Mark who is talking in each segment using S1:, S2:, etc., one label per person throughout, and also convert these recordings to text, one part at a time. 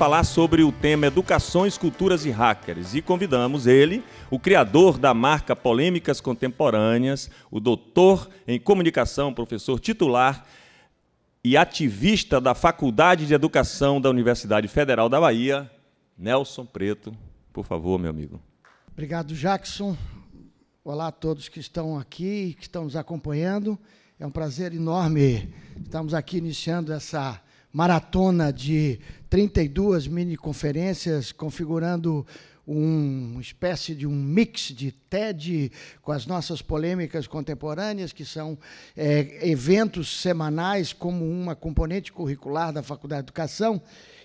S1: falar sobre o tema Educações, Culturas e Hackers e convidamos ele, o criador da marca Polêmicas Contemporâneas, o doutor em comunicação, professor titular e ativista da Faculdade de Educação da Universidade Federal da Bahia, Nelson Preto. Por favor, meu amigo.
S2: Obrigado, Jackson. Olá a todos que estão aqui, que estão nos acompanhando. É um prazer enorme estarmos aqui iniciando essa maratona de 32 conferências configurando uma espécie de um mix de TED com as nossas polêmicas contemporâneas, que são é, eventos semanais como uma componente curricular da Faculdade de Educação.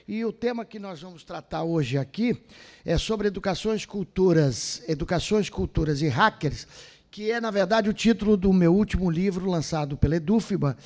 S2: E o tema que nós vamos tratar hoje aqui é sobre educações, culturas, educações, culturas e hackers, que é, na verdade, o título do meu último livro lançado pela Edufiba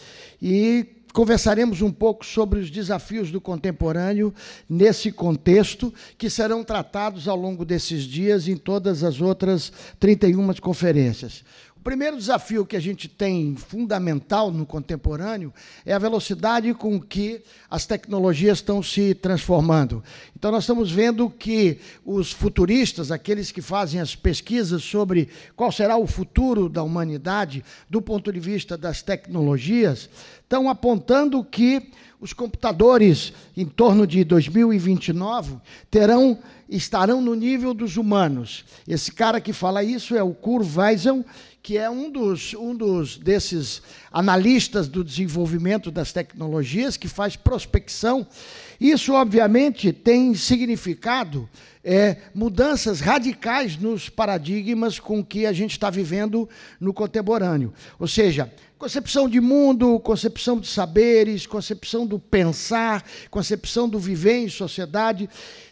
S2: e conversaremos um pouco sobre os desafios do contemporâneo nesse contexto, que serão tratados ao longo desses dias em todas as outras 31 conferências. O primeiro desafio que a gente tem fundamental no contemporâneo é a velocidade com que as tecnologias estão se transformando. Então, nós estamos vendo que os futuristas, aqueles que fazem as pesquisas sobre qual será o futuro da humanidade do ponto de vista das tecnologias, estão apontando que os computadores, em torno de 2029, terão, estarão no nível dos humanos. Esse cara que fala isso é o Kurt que é um dos, um dos desses analistas do desenvolvimento das tecnologias que faz prospecção. Isso, obviamente, tem significado é, mudanças radicais nos paradigmas com que a gente está vivendo no contemporâneo. Ou seja, Concepção de mundo, concepção de saberes, concepção do pensar, concepção do viver em sociedade.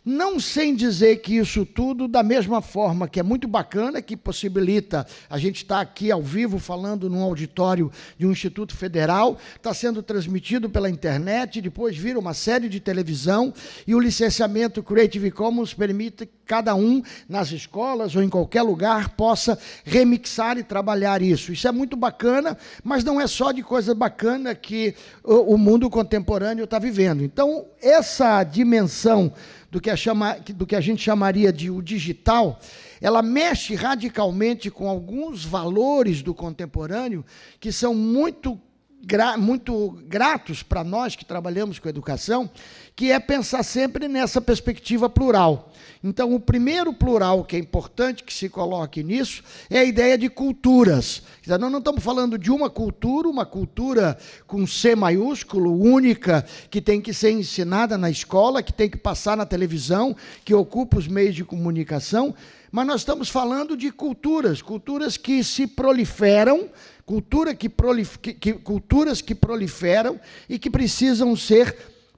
S2: Não sem dizer que isso tudo, da mesma forma que é muito bacana, que possibilita a gente estar aqui ao vivo falando num auditório de um Instituto Federal, está sendo transmitido pela internet, depois vira uma série de televisão e o licenciamento Creative Commons permite que cada um nas escolas ou em qualquer lugar possa remixar e trabalhar isso. Isso é muito bacana, mas não é só de coisa bacana que o mundo contemporâneo está vivendo. Então, essa dimensão do que, a chama, do que a gente chamaria de o digital, ela mexe radicalmente com alguns valores do contemporâneo que são muito, gra, muito gratos para nós que trabalhamos com educação que é pensar sempre nessa perspectiva plural. Então, o primeiro plural que é importante que se coloque nisso é a ideia de culturas. Nós não estamos falando de uma cultura, uma cultura com C maiúsculo, única, que tem que ser ensinada na escola, que tem que passar na televisão, que ocupa os meios de comunicação, mas nós estamos falando de culturas, culturas que se proliferam, cultura que prolif que, que, culturas que proliferam e que precisam ser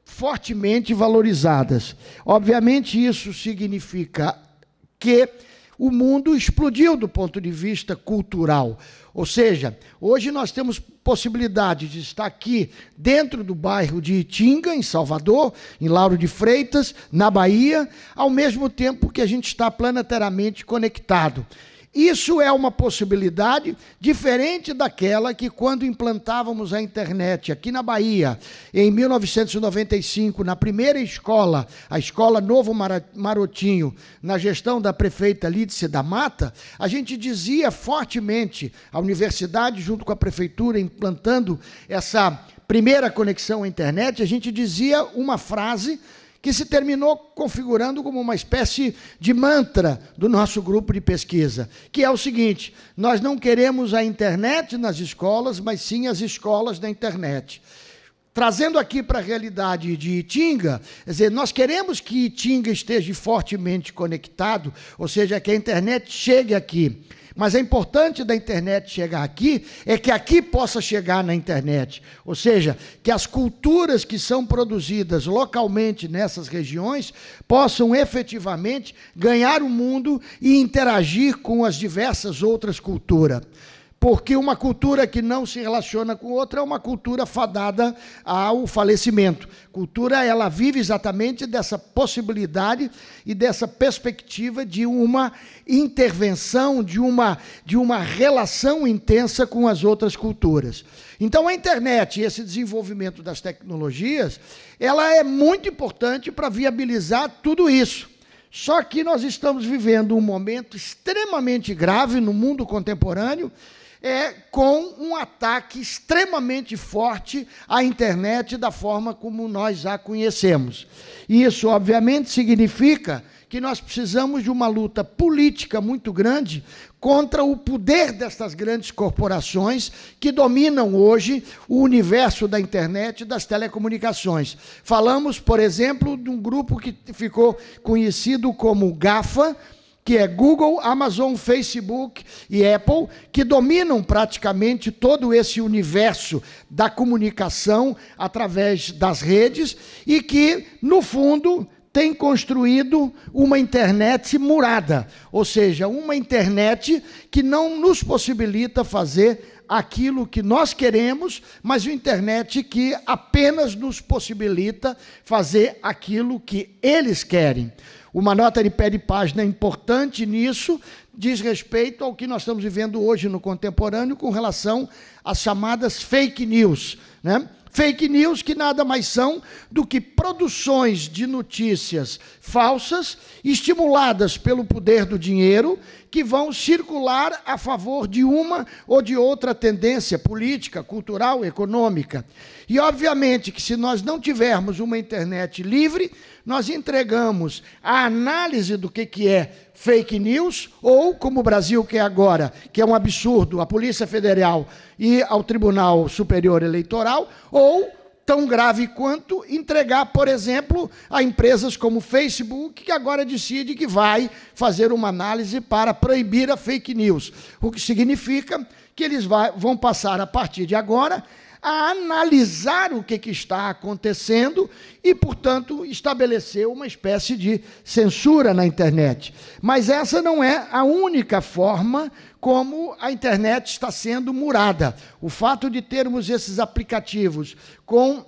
S2: fortemente valorizadas. Obviamente, isso significa que o mundo explodiu do ponto de vista cultural. Ou seja, hoje nós temos possibilidade de estar aqui dentro do bairro de Itinga, em Salvador, em Lauro de Freitas, na Bahia, ao mesmo tempo que a gente está planetariamente conectado. Isso é uma possibilidade diferente daquela que, quando implantávamos a internet aqui na Bahia, em 1995, na primeira escola, a Escola Novo Marotinho, na gestão da prefeita Lídice da Mata, a gente dizia fortemente a universidade, junto com a prefeitura, implantando essa primeira conexão à internet, a gente dizia uma frase que se terminou configurando como uma espécie de mantra do nosso grupo de pesquisa, que é o seguinte: nós não queremos a internet nas escolas, mas sim as escolas na internet. Trazendo aqui para a realidade de Itinga, quer dizer, nós queremos que Itinga esteja fortemente conectado, ou seja, que a internet chegue aqui. Mas é importante da internet chegar aqui é que aqui possa chegar na internet. Ou seja, que as culturas que são produzidas localmente nessas regiões possam efetivamente ganhar o mundo e interagir com as diversas outras culturas. Porque uma cultura que não se relaciona com outra é uma cultura fadada ao falecimento. Cultura, ela vive exatamente dessa possibilidade e dessa perspectiva de uma intervenção, de uma, de uma relação intensa com as outras culturas. Então, a internet e esse desenvolvimento das tecnologias, ela é muito importante para viabilizar tudo isso. Só que nós estamos vivendo um momento extremamente grave no mundo contemporâneo, é com um ataque extremamente forte à internet da forma como nós a conhecemos. isso, obviamente, significa que nós precisamos de uma luta política muito grande contra o poder destas grandes corporações que dominam hoje o universo da internet e das telecomunicações. Falamos, por exemplo, de um grupo que ficou conhecido como GAFA, que é Google, Amazon, Facebook e Apple, que dominam praticamente todo esse universo da comunicação através das redes e que, no fundo, tem construído uma internet murada, ou seja, uma internet que não nos possibilita fazer aquilo que nós queremos, mas uma internet que apenas nos possibilita fazer aquilo que eles querem. Uma nota de pé de página importante nisso diz respeito ao que nós estamos vivendo hoje no contemporâneo com relação às chamadas fake news. Né? Fake news que nada mais são do que produções de notícias falsas, estimuladas pelo poder do dinheiro, que vão circular a favor de uma ou de outra tendência política, cultural, econômica. E, obviamente, que se nós não tivermos uma internet livre, nós entregamos a análise do que, que é fake news ou, como o Brasil quer é agora, que é um absurdo, a Polícia Federal e ao Tribunal Superior Eleitoral, ou, tão grave quanto, entregar, por exemplo, a empresas como Facebook, que agora decide que vai fazer uma análise para proibir a fake news, o que significa que eles vão passar, a partir de agora, a analisar o que, que está acontecendo e, portanto, estabelecer uma espécie de censura na internet. Mas essa não é a única forma como a internet está sendo murada. O fato de termos esses aplicativos com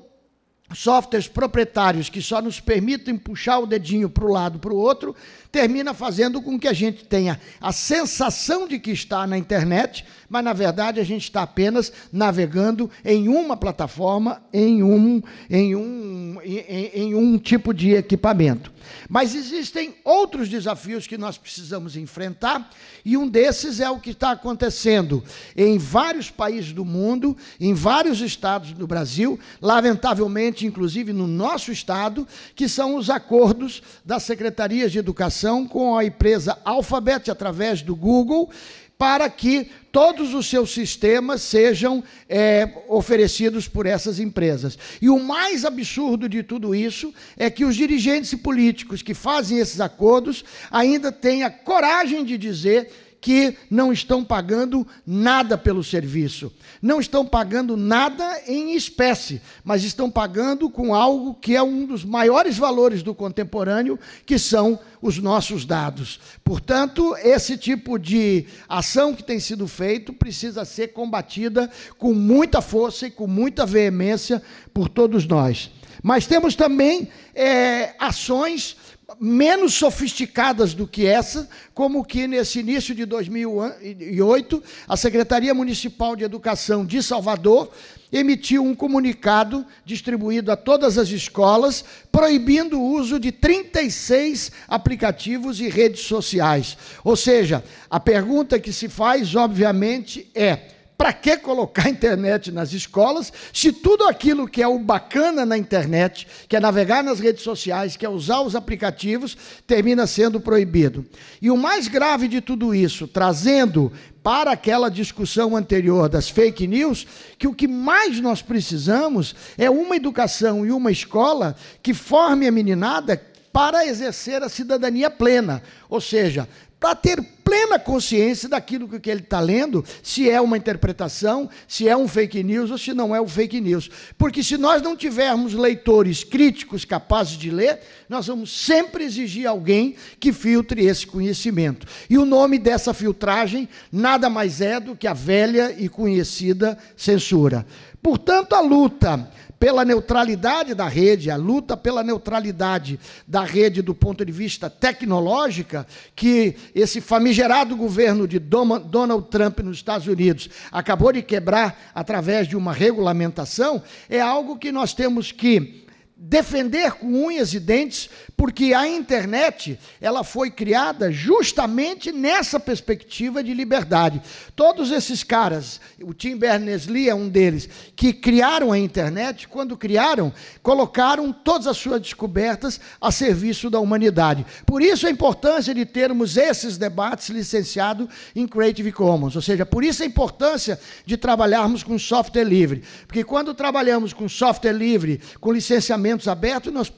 S2: softwares proprietários que só nos permitem puxar o dedinho para o lado para o outro termina fazendo com que a gente tenha a sensação de que está na internet, mas na verdade a gente está apenas navegando em uma plataforma, em um, em um, em, em um tipo de equipamento. Mas existem outros desafios que nós precisamos enfrentar, e um desses é o que está acontecendo em vários países do mundo, em vários estados do Brasil, lamentavelmente, inclusive no nosso estado, que são os acordos das secretarias de educação relação com a empresa Alphabet através do Google para que todos os seus sistemas sejam é, oferecidos por essas empresas. E o mais absurdo de tudo isso é que os dirigentes e políticos que fazem esses acordos ainda têm a coragem de dizer que não estão pagando nada pelo serviço. Não estão pagando nada em espécie, mas estão pagando com algo que é um dos maiores valores do contemporâneo, que são os nossos dados. Portanto, esse tipo de ação que tem sido feito precisa ser combatida com muita força e com muita veemência por todos nós. Mas temos também é, ações menos sofisticadas do que essa, como que nesse início de 2008, a Secretaria Municipal de Educação de Salvador emitiu um comunicado distribuído a todas as escolas, proibindo o uso de 36 aplicativos e redes sociais. Ou seja, a pergunta que se faz, obviamente, é: para que colocar a internet nas escolas se tudo aquilo que é o bacana na internet, que é navegar nas redes sociais, que é usar os aplicativos, termina sendo proibido? E o mais grave de tudo isso, trazendo para aquela discussão anterior das fake news, que o que mais nós precisamos é uma educação e uma escola que forme a meninada para exercer a cidadania plena, ou seja, para ter plena consciência daquilo que ele está lendo, se é uma interpretação, se é um fake news ou se não é um fake news. Porque se nós não tivermos leitores críticos capazes de ler, nós vamos sempre exigir alguém que filtre esse conhecimento. E o nome dessa filtragem nada mais é do que a velha e conhecida censura. Portanto, a luta pela neutralidade da rede, a luta pela neutralidade da rede do ponto de vista tecnológica, que esse famigerado governo de Donald Trump nos Estados Unidos acabou de quebrar através de uma regulamentação, é algo que nós temos que defender com unhas e dentes, porque a internet, ela foi criada justamente nessa perspectiva de liberdade. Todos esses caras, o Tim Berners-Lee é um deles, que criaram a internet, quando criaram, colocaram todas as suas descobertas a serviço da humanidade. Por isso a importância de termos esses debates licenciados em Creative Commons, ou seja, por isso a importância de trabalharmos com software livre, porque quando trabalhamos com software livre, com licenciamento eventos abertos, nós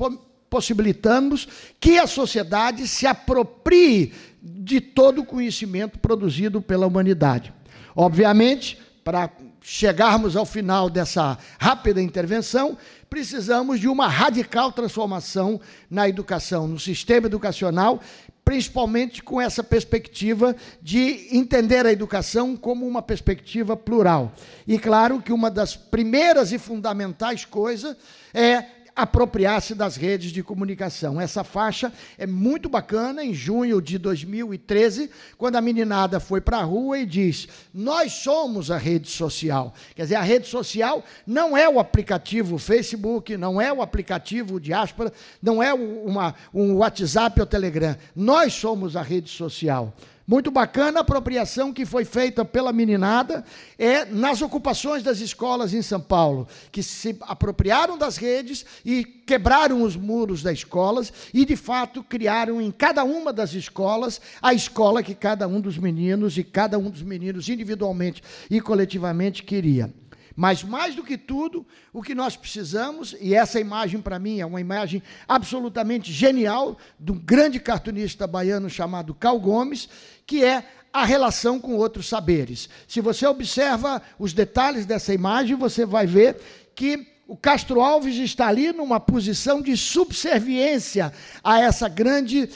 S2: possibilitamos que a sociedade se aproprie de todo o conhecimento produzido pela humanidade. Obviamente, para chegarmos ao final dessa rápida intervenção, precisamos de uma radical transformação na educação, no sistema educacional, principalmente com essa perspectiva de entender a educação como uma perspectiva plural. E claro que uma das primeiras e fundamentais coisas é apropriar-se das redes de comunicação. Essa faixa é muito bacana. Em junho de 2013, quando a meninada foi para a rua e diz: Nós somos a rede social. Quer dizer, a rede social não é o aplicativo Facebook, não é o aplicativo diáspora, não é uma, um WhatsApp ou Telegram. Nós somos a rede social. Muito bacana a apropriação que foi feita pela meninada é nas ocupações das escolas em São Paulo, que se apropriaram das redes e quebraram os muros das escolas e de fato criaram em cada uma das escolas a escola que cada um dos meninos e cada um dos meninos individualmente e coletivamente queria. Mas mais do que tudo, o que nós precisamos, e essa imagem para mim é uma imagem absolutamente genial de um grande cartunista baiano chamado Cal Gomes, que é a relação com outros saberes. Se você observa os detalhes dessa imagem, você vai ver que o Castro Alves está ali numa posição de subserviência a essa grande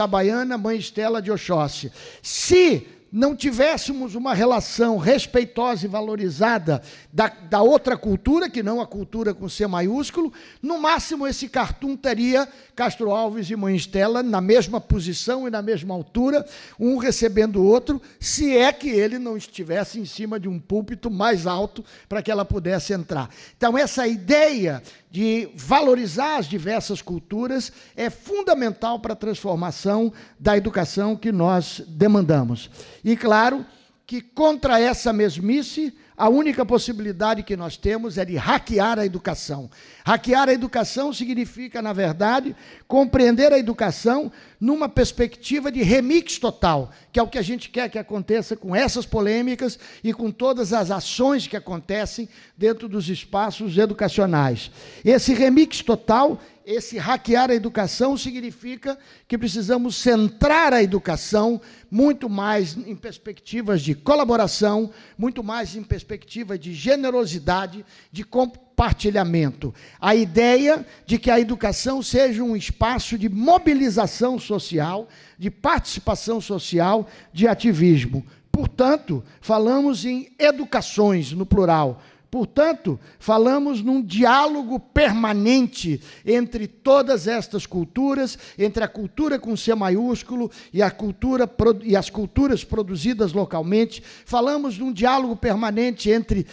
S2: a baiana, mãe Estela de Oxóssi. Se não tivéssemos uma relação respeitosa e valorizada da, da outra cultura, que não a cultura com C maiúsculo, no máximo esse cartoon teria Castro Alves e Mãe Estela na mesma posição e na mesma altura, um recebendo o outro, se é que ele não estivesse em cima de um púlpito mais alto para que ela pudesse entrar. Então, essa ideia de valorizar as diversas culturas é fundamental para a transformação da educação que nós demandamos. E claro que contra essa mesmice, a única possibilidade que nós temos é de hackear a educação. Hackear a educação significa, na verdade, compreender a educação numa perspectiva de remix total, que é o que a gente quer que aconteça com essas polêmicas e com todas as ações que acontecem dentro dos espaços educacionais. Esse remix total esse hackear a educação significa que precisamos centrar a educação muito mais em perspectivas de colaboração, muito mais em perspectiva de generosidade, de compartilhamento. A ideia de que a educação seja um espaço de mobilização social, de participação social, de ativismo. Portanto, falamos em educações, no plural Portanto, falamos num diálogo permanente entre todas estas culturas, entre a cultura com C maiúsculo e, a cultura, e as culturas produzidas localmente. Falamos num diálogo permanente entre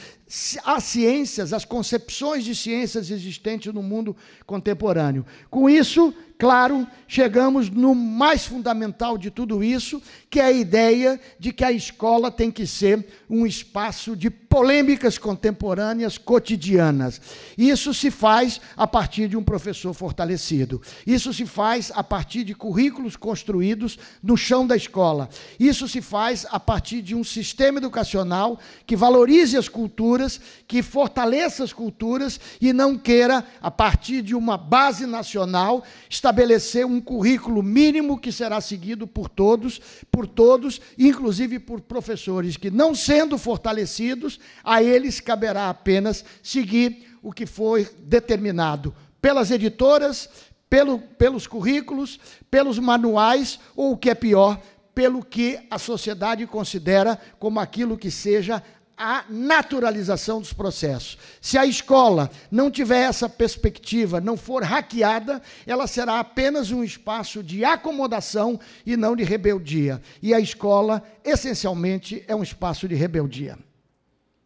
S2: as ciências, as concepções de ciências existentes no mundo contemporâneo. Com isso, claro, chegamos no mais fundamental de tudo isso, que é a ideia de que a escola tem que ser um espaço de polêmicas contemporâneas cotidianas. Isso se faz a partir de um professor fortalecido. Isso se faz a partir de currículos construídos no chão da escola. Isso se faz a partir de um sistema educacional que valorize as culturas culturas, que fortaleça as culturas e não queira, a partir de uma base nacional, estabelecer um currículo mínimo que será seguido por todos, por todos, inclusive por professores que, não sendo fortalecidos, a eles caberá apenas seguir o que foi determinado pelas editoras, pelo, pelos currículos, pelos manuais ou o que é pior, pelo que a sociedade considera como aquilo que seja a naturalização dos processos. Se a escola não tiver essa perspectiva, não for hackeada, ela será apenas um espaço de acomodação e não de rebeldia. E a escola, essencialmente, é um espaço de rebeldia.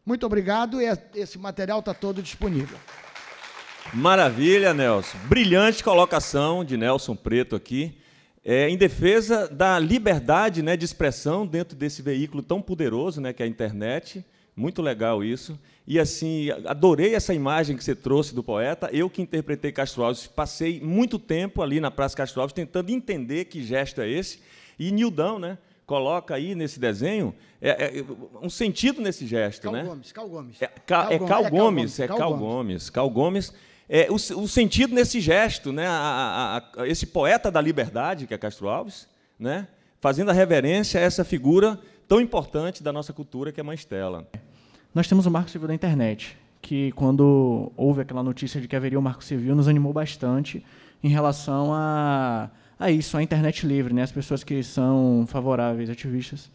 S2: Muito obrigado, é- esse material está todo disponível.
S1: Maravilha, Nelson. Brilhante colocação de Nelson Preto aqui. É, em defesa da liberdade né, de expressão dentro desse veículo tão poderoso né, que é a internet. Muito legal isso. E assim, adorei essa imagem que você trouxe do poeta. Eu que interpretei Castro Alves, passei muito tempo ali na Praça Castro Alves tentando entender que gesto é esse. E Nildão, né? Coloca aí nesse desenho é, é, um sentido nesse gesto, Cal né? Gomes,
S2: Cal Gomes. É, Cal, é Gomes, é Cal, é
S1: Gomes. Cal Gomes. É, o, o, sentido nesse gesto, né? A, a, a, esse poeta da liberdade que é Castro Alves, né? Fazendo a reverência a essa figura tão importante da nossa cultura que é Mãe Estela.
S3: Nós temos o Marco Civil da Internet, que quando houve aquela notícia de que haveria o um Marco Civil, nos animou bastante em relação a, a isso, a internet livre, né? as pessoas que são favoráveis, ativistas,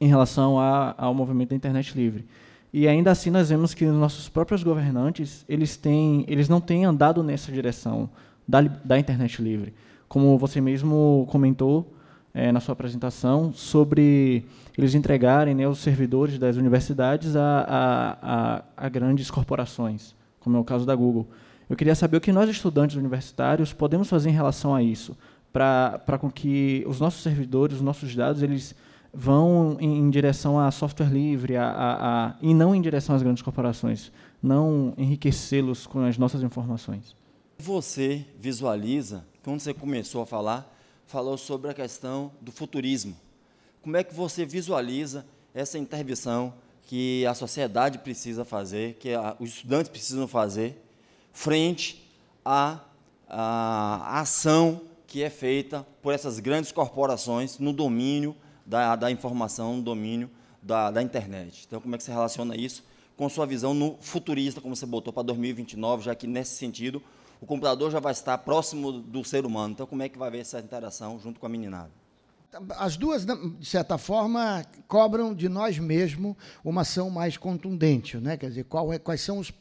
S3: em relação a, ao movimento da internet livre. E ainda assim nós vemos que nossos próprios governantes, eles, têm, eles não têm andado nessa direção da, da internet livre. Como você mesmo comentou, é, na sua apresentação sobre eles entregarem né, os servidores das universidades a, a, a grandes corporações, como é o caso da Google. Eu queria saber o que nós, estudantes universitários, podemos fazer em relação a isso, para com que os nossos servidores, os nossos dados, eles vão em, em direção a software livre a, a, a, e não em direção às grandes corporações, não enriquecê-los com as nossas informações. Você visualiza, quando você começou a falar, falou sobre a questão do futurismo. Como é que você visualiza essa intervenção que a sociedade precisa fazer, que a, os estudantes precisam fazer, frente à, à ação que é feita por essas grandes corporações no domínio da, da informação, no domínio da, da, internet. Então, como é que você relaciona isso com sua visão no futurista, como você botou para 2029, já que, nesse sentido, o computador já vai estar próximo do ser humano. Então, como é que vai haver essa interação junto com a meninada?
S2: As duas, né, de certa forma, cobram de nós mesmos uma ação mais contundente, né? Quer dizer, é, quais, são os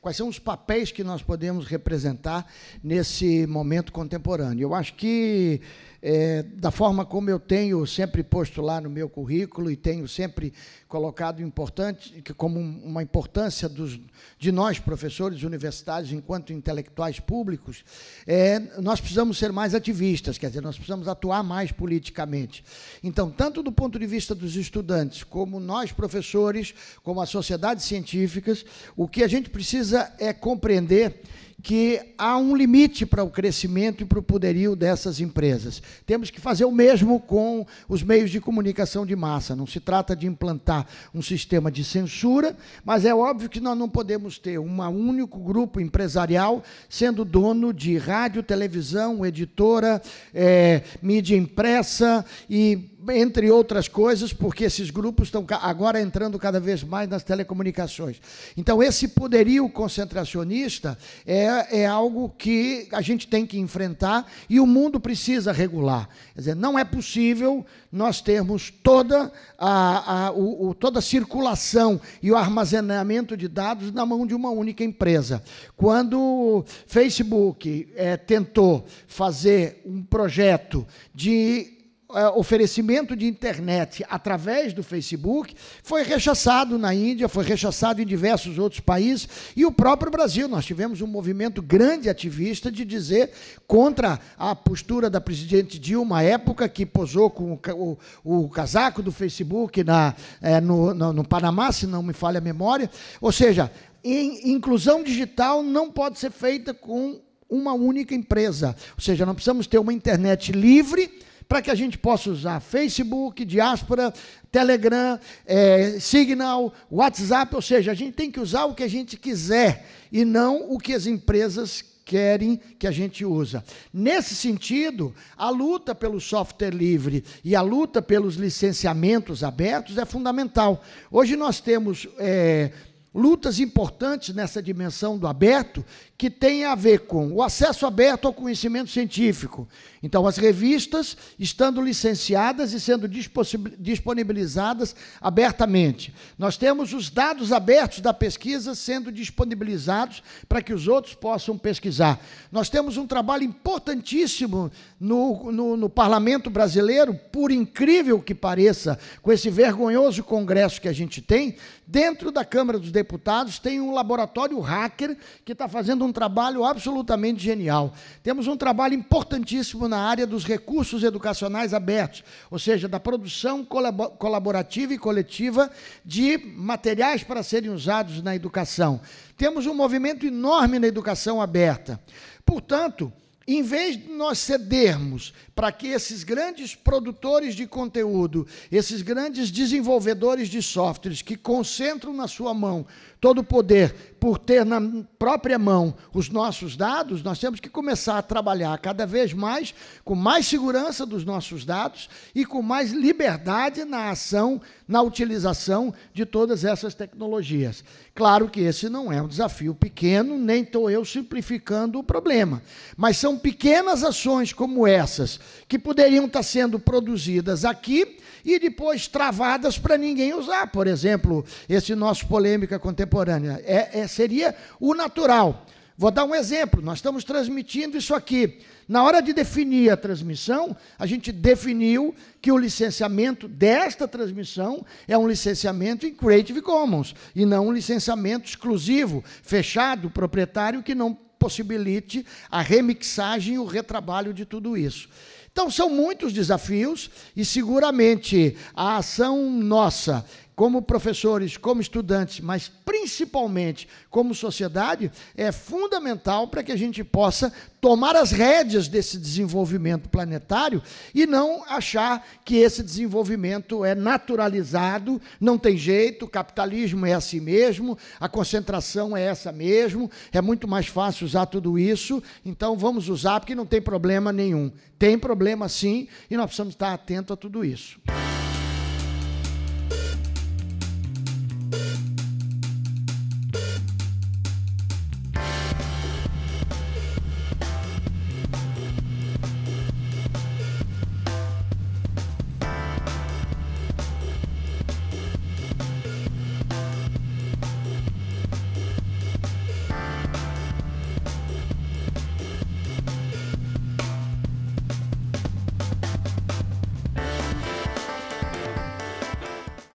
S2: quais são os papéis que nós podemos representar nesse momento contemporâneo? Eu acho que é, da forma como eu tenho sempre posto lá no meu currículo e tenho sempre colocado importante, como uma importância dos, de nós, professores universitários, enquanto intelectuais públicos, é, nós precisamos ser mais ativistas, quer dizer, nós precisamos atuar mais politicamente. Então, tanto do ponto de vista dos estudantes, como nós, professores, como a sociedade científicas, o que a gente precisa é compreender que há um limite para o crescimento e para o poderio dessas empresas. Temos que fazer o mesmo com os meios de comunicação de massa. Não se trata de implantar um sistema de censura, mas é óbvio que nós não podemos ter um único grupo empresarial sendo dono de rádio, televisão, editora, é, mídia impressa e entre outras coisas, porque esses grupos estão agora entrando cada vez mais nas telecomunicações. Então, esse poderio concentracionista é, é algo que a gente tem que enfrentar e o mundo precisa regular. Quer dizer, não é possível nós termos toda a, a o, o, toda a circulação e o armazenamento de dados na mão de uma única empresa. Quando o Facebook é, tentou fazer um projeto de é, oferecimento de internet através do Facebook foi rechaçado na Índia, foi rechaçado em diversos outros países e o próprio Brasil. Nós tivemos um movimento grande ativista de dizer contra a postura da presidente Dilma, época que posou com o, o, o casaco do Facebook na, é, no, no, no Panamá, se não me falha a memória. Ou seja, em, inclusão digital não pode ser feita com uma única empresa. Ou seja, não precisamos ter uma internet livre para que a gente possa usar Facebook, diáspora, Telegram, é, Signal, WhatsApp, ou seja, a gente tem que usar o que a gente quiser e não o que as empresas querem que a gente usa. Nesse sentido, a luta pelo software livre e a luta pelos licenciamentos abertos é fundamental. Hoje nós temos é, lutas importantes nessa dimensão do aberto que tem a ver com o acesso aberto ao conhecimento científico. Então, as revistas estando licenciadas e sendo disponibilizadas abertamente. Nós temos os dados abertos da pesquisa sendo disponibilizados para que os outros possam pesquisar. Nós temos um trabalho importantíssimo no, no, no parlamento brasileiro, por incrível que pareça, com esse vergonhoso congresso que a gente tem, dentro da Câmara dos deputados tem um laboratório hacker que está fazendo um trabalho absolutamente genial. Temos um trabalho importantíssimo na área dos recursos educacionais abertos, ou seja, da produção colaborativa e coletiva de materiais para serem usados na educação. Temos um movimento enorme na educação aberta. Portanto, em vez de nós cedermos para que esses grandes produtores de conteúdo, esses grandes desenvolvedores de softwares que concentram na sua mão todo o poder por ter na própria mão os nossos dados, nós temos que começar a trabalhar cada vez mais com mais segurança dos nossos dados e com mais liberdade na ação, na utilização de todas essas tecnologias. Claro que esse não é um desafio pequeno, nem estou eu simplificando o problema, mas são pequenas ações como essas que poderiam estar tá sendo produzidas aqui e depois travadas para ninguém usar. Por exemplo, esse nosso polêmica contemporânea é, é seria o natural. Vou dar um exemplo. Nós estamos transmitindo isso aqui. Na hora de definir a transmissão, a gente definiu que o licenciamento desta transmissão é um licenciamento em Creative Commons e não um licenciamento exclusivo, fechado, proprietário, que não possibilite a remixagem e o retrabalho de tudo isso. Então, são muitos desafios e seguramente a ação nossa como professores, como estudantes, mas principalmente como sociedade, é fundamental para que a gente possa tomar as rédeas desse desenvolvimento planetário e não achar que esse desenvolvimento é naturalizado, não tem jeito, o capitalismo é assim mesmo, a concentração é essa mesmo, é muito mais fácil usar tudo isso, então vamos usar porque não tem problema nenhum. Tem problema sim, e nós precisamos estar atentos a tudo isso.